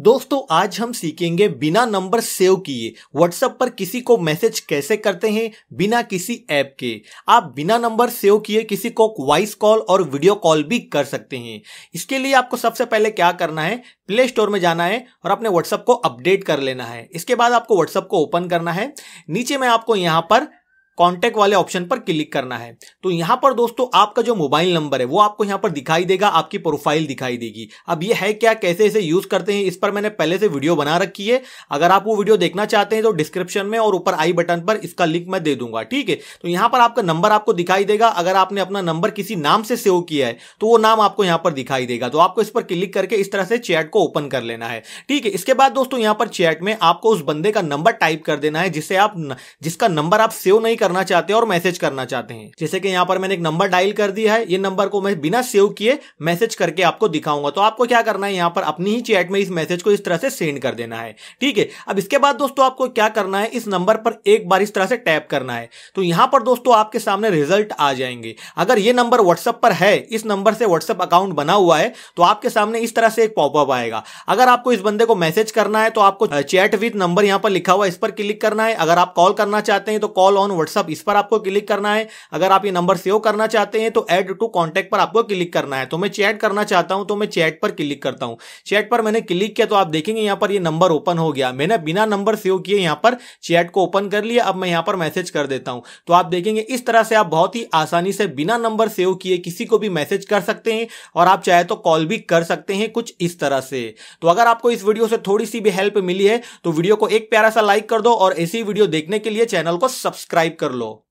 दोस्तों आज हम सीखेंगे बिना नंबर सेव किए व्हाट्सएप पर किसी को मैसेज कैसे करते हैं बिना किसी ऐप के आप बिना नंबर सेव किए किसी को वॉइस कॉल और वीडियो कॉल भी कर सकते हैं इसके लिए आपको सबसे पहले क्या करना है प्ले स्टोर में जाना है और अपने व्हाट्सएप को अपडेट कर लेना है इसके बाद आपको व्हाट्सएप को ओपन करना है नीचे मैं आपको यहाँ पर कॉन्टेक्ट वाले ऑप्शन पर क्लिक करना है तो यहां पर दोस्तों आपका जो मोबाइल नंबर है वो आपको यहां पर दिखाई देगा आपकी प्रोफाइल दिखाई देगी अब ये है क्या कैसे इसे यूज करते हैं इस पर मैंने पहले से वीडियो बना रखी है अगर आप वो वीडियो देखना चाहते हैं तो डिस्क्रिप्शन में और ऊपर आई बटन पर इसका लिंक मैं दे दूंगा ठीक है तो यहां पर आपका नंबर आपको दिखाई देगा अगर आपने अपना नंबर किसी नाम से सेव किया है तो वो नाम आपको यहां पर दिखाई देगा तो आपको इस पर क्लिक करके इस तरह से चैट को ओपन कर लेना है ठीक है इसके बाद दोस्तों यहां पर चैट में आपको उस बंदे का नंबर टाइप कर देना है जिसे आप जिसका नंबर आप सेव नहीं करना चाहते हैं और मैसेज करना चाहते हैं जैसे कि यहाँ पर मैंने एक नंबर डायल कर दिया है ये नंबर को मैं बिना सेव किए मैसेज करके आपको दिखाऊंगा तो आपको क्या करना है यहाँ पर अपनी ही चैट में इस मैसेज को इस तरह से सेंड कर देना है ठीक है अब इसके बाद दोस्तों आपको क्या करना है इस नंबर पर एक बार इस तरह से टैप करना है तो यहाँ पर दोस्तों आपके सामने रिजल्ट आ जाएंगे अगर ये नंबर व्हाट्सएप पर है इस नंबर से व्हाट्सएप अकाउंट बना हुआ है तो आपके सामने इस तरह से एक पॉपअप आएगा अगर आपको इस बंदे को मैसेज करना है तो आपको चैट विद नंबर यहाँ पर लिखा हुआ इस पर क्लिक करना है अगर आप कॉल करना चाहते हैं तो कॉल ऑन व्हाट्सएप व्हाट्सअप इस पर आपको क्लिक करना है अगर आप ये नंबर सेव करना चाहते हैं तो एड टू कॉन्टैक्ट पर आपको क्लिक करना है तो मैं चैट करना चाहता हूं तो मैं चैट पर क्लिक करता हूं चैट पर मैंने क्लिक किया तो आप देखेंगे यहां पर ये नंबर ओपन हो गया मैंने बिना नंबर सेव किए यहां पर चैट को ओपन कर लिया अब मैं यहां पर मैसेज कर देता हूं तो आप देखेंगे इस तरह से आप बहुत ही आसानी से बिना नंबर सेव किए किसी को भी मैसेज कर सकते हैं और आप चाहे तो कॉल भी कर सकते हैं कुछ इस तरह से तो अगर आपको इस वीडियो से थोड़ी सी भी हेल्प मिली है तो वीडियो को एक प्यारा सा लाइक कर दो और ऐसी वीडियो देखने के लिए चैनल को सब्सक्राइब कर लो